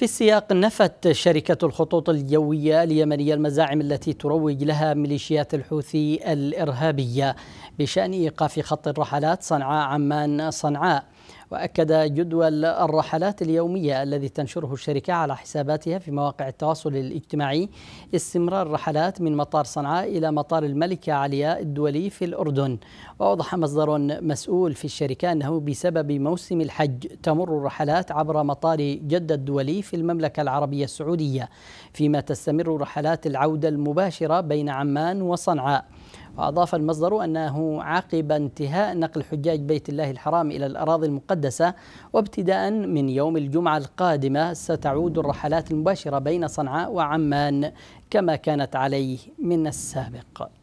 في السياق نفت شركة الخطوط الجوية اليمنية المزاعم التي تروج لها ميليشيات الحوثي الإرهابية بشأن إيقاف خط الرحلات صنعاء عمان صنعاء وأكد جدول الرحلات اليومية الذي تنشره الشركة على حساباتها في مواقع التواصل الاجتماعي استمرار رحلات من مطار صنعاء إلى مطار الملكة علياء الدولي في الأردن وأوضح مصدر مسؤول في الشركة أنه بسبب موسم الحج تمر الرحلات عبر مطار جدة الدولي في المملكة العربية السعودية فيما تستمر رحلات العودة المباشرة بين عمان وصنعاء وأضاف المصدر أنه عقب انتهاء نقل حجاج بيت الله الحرام إلى الأراضي المقدسة وابتداء من يوم الجمعة القادمة ستعود الرحلات المباشرة بين صنعاء وعمان كما كانت عليه من السابق